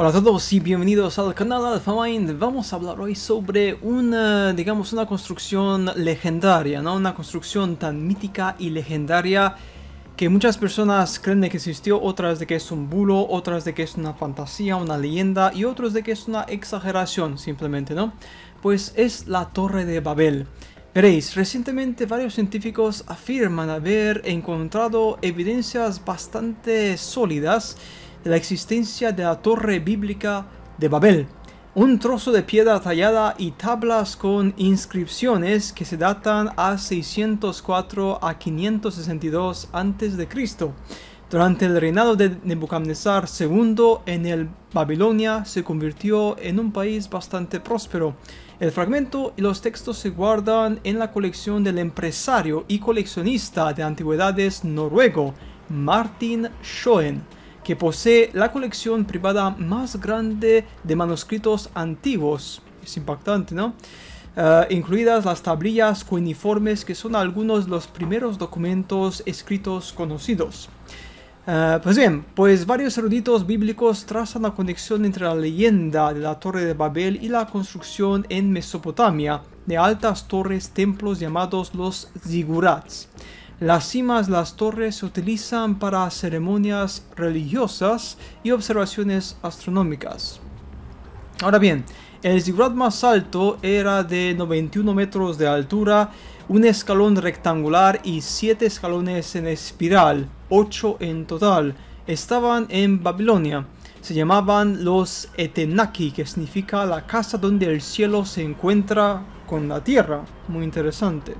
Hola a todos y bienvenidos al canal Mind. Vamos a hablar hoy sobre una, digamos, una construcción legendaria, ¿no? Una construcción tan mítica y legendaria que muchas personas creen que existió, otras de que es un bulo, otras de que es una fantasía, una leyenda y otros de que es una exageración simplemente, ¿no? Pues es la Torre de Babel. Veréis, recientemente varios científicos afirman haber encontrado evidencias bastante sólidas la existencia de la torre bíblica de Babel, un trozo de piedra tallada y tablas con inscripciones que se datan a 604 a 562 a.C. Durante el reinado de Nebuchadnezzar II en el Babilonia se convirtió en un país bastante próspero. El fragmento y los textos se guardan en la colección del empresario y coleccionista de antigüedades noruego Martin Schoen posee la colección privada más grande de manuscritos antiguos. Es impactante, ¿no? Eh, incluidas las tablillas cuneiformes que son algunos de los primeros documentos escritos conocidos. Eh, pues bien, pues varios eruditos bíblicos trazan la conexión entre la leyenda de la Torre de Babel y la construcción en Mesopotamia de altas torres templos llamados los zigurats. Las cimas, las torres se utilizan para ceremonias religiosas y observaciones astronómicas. Ahora bien, el ziggurat más alto era de 91 metros de altura, un escalón rectangular y 7 escalones en espiral, 8 en total. Estaban en Babilonia. Se llamaban los Etenaki, que significa la casa donde el cielo se encuentra con la tierra. Muy interesante.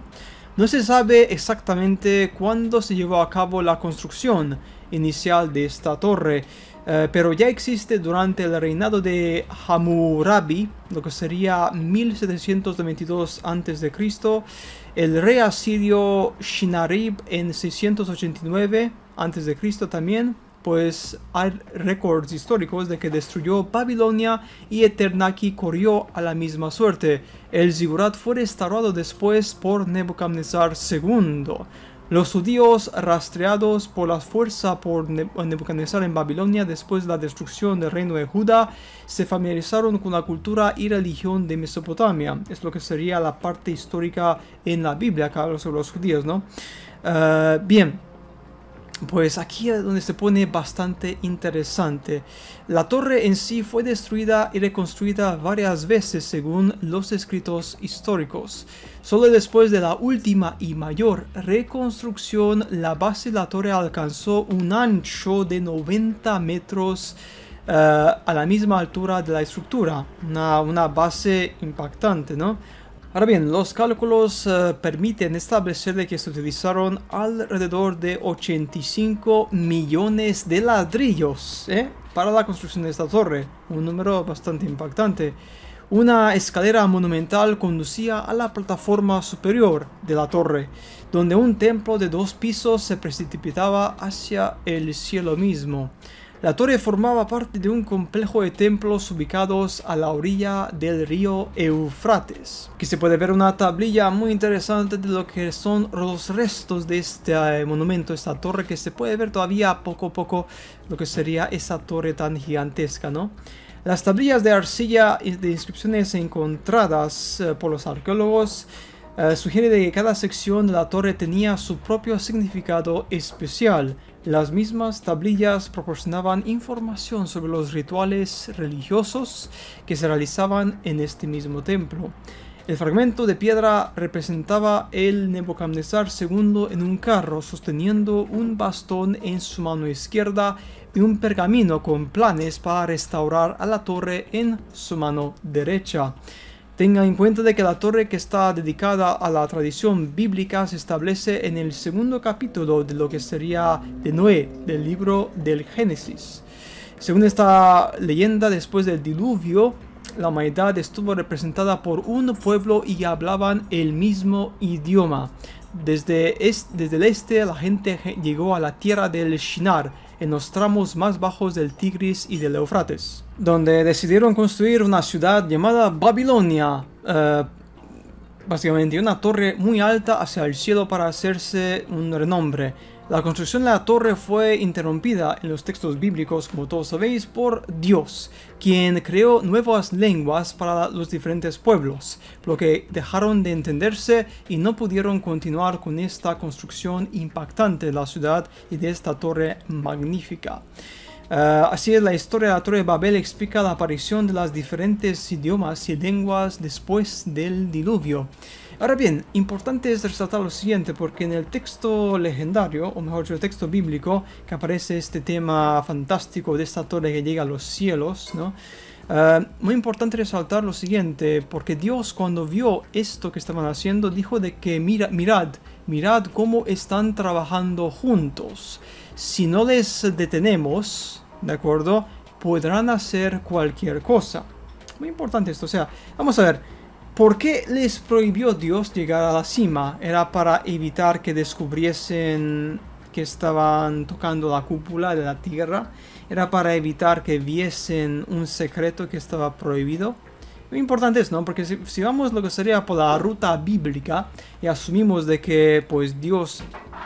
No se sabe exactamente cuándo se llevó a cabo la construcción inicial de esta torre, eh, pero ya existe durante el reinado de Hammurabi, lo que sería 1792 a.C., el rey asirio Shinarib en 689 a.C. también, pues hay récords históricos de que destruyó Babilonia y Eternaki corrió a la misma suerte. El zigurat fue restaurado después por Nebuchadnezzar II. Los judíos rastreados por la fuerza por Nebuchadnezzar en Babilonia después de la destrucción del reino de Judá se familiarizaron con la cultura y religión de Mesopotamia. Es lo que sería la parte histórica en la Biblia que sobre los judíos, ¿no? Eh, bien, pues aquí es donde se pone bastante interesante. La torre en sí fue destruida y reconstruida varias veces según los escritos históricos. Solo después de la última y mayor reconstrucción, la base de la torre alcanzó un ancho de 90 metros eh, a la misma altura de la estructura. una base impactante, ¿no? Ahora bien, los cálculos eh, permiten establecer que se utilizaron alrededor de 85 millones de ladrillos ¿eh? para la construcción de esta torre, un número bastante impactante. Una escalera monumental conducía a la plataforma superior de la torre, donde un templo de dos pisos se precipitaba hacia el cielo mismo. La torre formaba parte de un complejo de templos ubicados a la orilla del río Eufrates. Aquí se puede ver una tablilla muy interesante de lo que son los restos de este eh, monumento, esta torre que se puede ver todavía poco a poco lo que sería esa torre tan gigantesca, ¿no? Las tablillas de arcilla y de inscripciones encontradas eh, por los arqueólogos eh, sugiere sugieren que cada sección de la torre tenía su propio significado especial. Las mismas tablillas proporcionaban información sobre los rituales religiosos que se realizaban en este mismo templo. El fragmento de piedra representaba el Nebuchadnezzar II en un carro sosteniendo un bastón en su mano izquierda y un pergamino con planes para restaurar a la torre en su mano derecha. Tenga en cuenta de que la torre que está dedicada a la tradición bíblica se establece en el segundo capítulo de lo que sería de Noé, del libro del Génesis. Según esta leyenda, después del diluvio, la humanidad estuvo representada por un pueblo y hablaban el mismo idioma. Desde, desde el este la gente llegó a la tierra del Shinar, en los tramos más bajos del Tigris y del Eufrates, donde decidieron construir una ciudad llamada Babilonia, eh, básicamente una torre muy alta hacia el cielo para hacerse un renombre la construcción de la torre fue interrumpida en los textos bíblicos, como todos sabéis, por Dios, quien creó nuevas lenguas para los diferentes pueblos, lo que dejaron de entenderse y no pudieron continuar con esta construcción impactante de la ciudad y de esta torre magnífica. Eh, así es, la historia de la Torre de Babel explica la aparición de las diferentes idiomas y lenguas después del diluvio. Ahora bien, importante es resaltar lo siguiente, porque en el texto legendario, o mejor dicho, el texto bíblico, que aparece este tema fantástico de esta torre que llega a los cielos, ¿no? Eh, muy importante resaltar lo siguiente, porque Dios cuando vio esto que estaban haciendo, dijo de que mira, mirad, mirad cómo están trabajando juntos. Si no les detenemos, ¿de acuerdo? Podrán hacer cualquier cosa. Muy importante esto, o sea, vamos a ver ¿Por qué les prohibió Dios llegar a la cima? ¿Era para evitar que descubriesen que estaban tocando la cúpula de la tierra? ¿Era para evitar que viesen un secreto que estaba prohibido? Lo importante es, ¿no? Porque si, vamos lo que sería por la ruta bíblica y asumimos de que pues Dios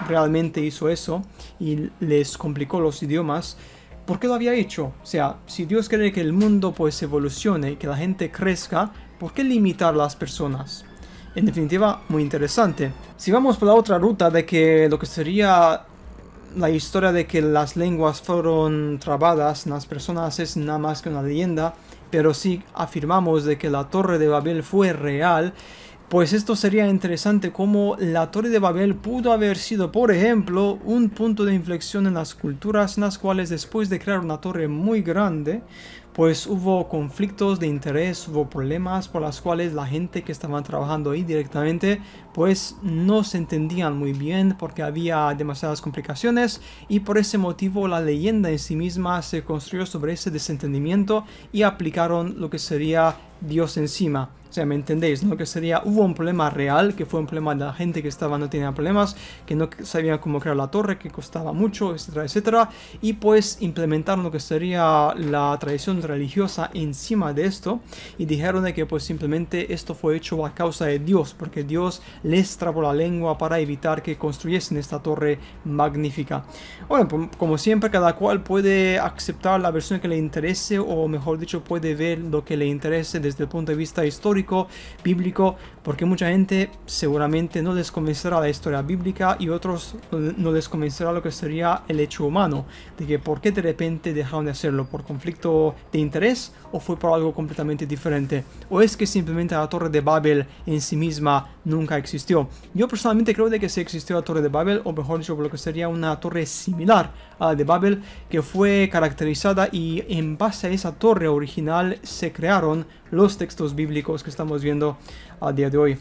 realmente hizo eso y les complicó los idiomas, ¿por qué lo había hecho? O sea, si Dios quiere que el mundo pues evolucione, que la gente crezca, ¿Por qué limitar las personas? En definitiva, muy interesante. Si vamos por la otra ruta de que lo que sería la historia de que las lenguas fueron trabadas, las personas es nada más que una leyenda, pero si afirmamos de que la Torre de Babel fue real, pues esto sería interesante como la Torre de Babel pudo haber sido, por ejemplo, un punto de inflexión en las culturas en las cuales después de crear una torre muy grande, pues hubo conflictos de interés, hubo problemas por las cuales la gente que estaba trabajando ahí directamente pues no se entendían muy bien porque había demasiadas complicaciones y por ese motivo la leyenda en sí misma se construyó sobre ese desentendimiento y aplicaron lo que sería Dios encima. O sea, ¿me entendéis? ¿no? Que sería, hubo un problema real, que fue un problema de la gente que estaba, no tenía problemas, que no sabían cómo crear la torre, que costaba mucho, etcétera, etcétera. Y pues implementaron lo que sería la tradición religiosa encima de esto y dijeron de que pues simplemente esto fue hecho a causa de Dios, porque Dios les trabó la lengua para evitar que construyesen esta torre magnífica. Bueno, como siempre cada cual puede aceptar la versión que le interese o mejor dicho puede ver lo que le interese desde el punto de vista histórico, bíblico, porque mucha gente seguramente no les convencerá la historia bíblica y otros eh, no les convencerá lo que sería el hecho humano, de que por qué de repente dejaron de hacerlo por conflicto interés o fue por algo completamente diferente? ¿O es que simplemente la Torre de Babel en sí misma nunca existió. Yo personalmente creo de que si existió la Torre de Babel, o mejor dicho, lo que sería una torre similar a la de Babel, que fue caracterizada y en base a esa torre original se crearon los textos bíblicos que estamos viendo a día de hoy.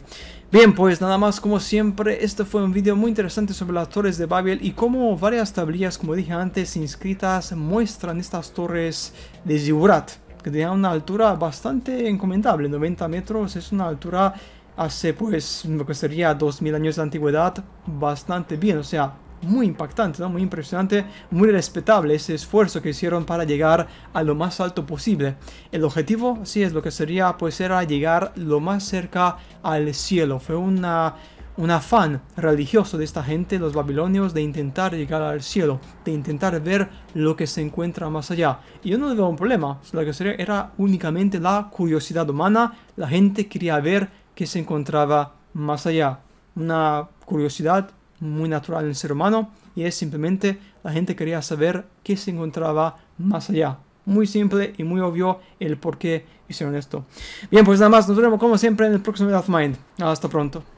Bien, pues nada más como siempre, este fue un video muy interesante sobre las torres de Babel y cómo varias tablillas, como dije antes, inscritas muestran estas torres de Ziburat, que tenían una altura bastante encomendable, 90 metros, es una altura hace pues lo que sería 2000 años de antigüedad bastante bien, o sea, muy impactante, ¿no? muy impresionante, muy respetable ese esfuerzo que hicieron para llegar a lo más alto posible. El objetivo, sí, es lo que sería, pues era llegar lo más cerca al cielo. Fue una, un afán religioso de esta gente, los babilonios, de intentar llegar al cielo, de intentar ver lo que se encuentra más allá. Y yo no le veo un problema, lo que sería era únicamente la curiosidad humana, la gente quería ver que se encontraba más allá. Una curiosidad muy natural en el ser humano y es simplemente la gente quería saber qué se encontraba más allá. Muy simple y muy obvio el por qué hicieron esto. Bien, pues nada más, nos vemos como siempre en el próximo Mind. Hasta pronto.